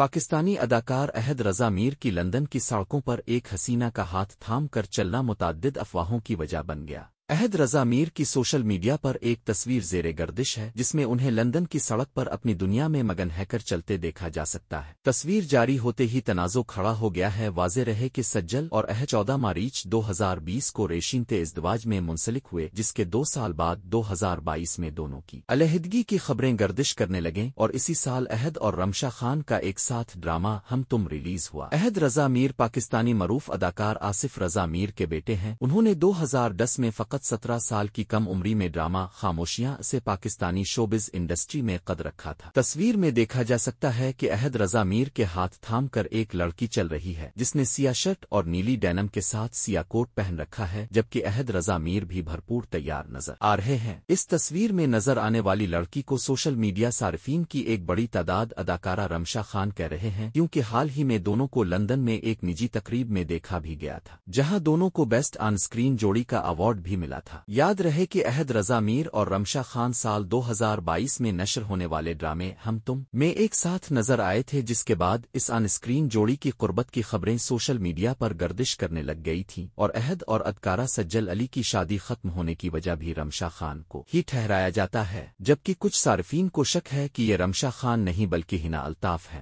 पाकिस्तानी अदाकार अहद रजा मीर की लंदन की सड़कों पर एक हसीना का हाथ थाम कर चलना मुतद अफवाहों की वजह बन गया अहद रजा मीर की सोशल मीडिया पर एक तस्वीर जेर गर्दिश है जिसमें उन्हें लंदन की सड़क पर अपनी दुनिया में मगन हैकर चलते देखा जा सकता है तस्वीर जारी होते ही तनाजो खड़ा हो गया है वाजे रहे कि सज्जल और अह चौदह मारीच 2020 को रेशीन तेजदवाज में मुंसलिक हुए जिसके दो साल बाद 2022 में दोनों की अलहदगी की खबरें गर्दिश करने लगे और इसी साल अहद और रमशा खान का एक साथ ड्रामा हम तुम रिलीज हुआ अहद रजा मीर पाकिस्तानी मरूफ अदाकार आसिफ रजा मीर के बेटे हैं उन्होंने दो में फ़कत सत्रह साल की कम उम्री में ड्रामा खामोशियां से पाकिस्तानी शोबिज इंडस्ट्री में कद रखा था तस्वीर में देखा जा सकता है कि अहद रजा मीर के हाथ थाम कर एक लड़की चल रही है जिसने सिया शर्ट और नीली डैनम के साथ सिया कोट पहन रखा है जबकि अहद रजा मीर भी भरपूर तैयार नजर आ रहे हैं इस तस्वीर में नजर आने वाली लड़की को सोशल मीडिया सार्फिन की एक बड़ी तादाद अदाकारा रमशा खान कह रहे हैं क्योंकि हाल ही में दोनों को लंदन में एक निजी तकरीब में देखा भी गया था जहां दोनों को बेस्ट ऑन स्क्रीन जोड़ी का अवार्ड भी मिला मिला था याद रहे कि अहद रजा मीर और रमशा खान साल 2022 में नशर होने वाले ड्रामे हम तुम में एक साथ नजर आए थे जिसके बाद इस ऑन स्क्रीन जोड़ी की कुर्बत की खबरें सोशल मीडिया पर गर्दिश करने लग गई थीं और अहद और अदकारा सज्जल अली की शादी खत्म होने की वजह भी रमशा खान को ही ठहराया जाता है जबकि कुछ सार्फिन को शक है कि ये रमशा खान नहीं बल्कि हिना अल्ताफ है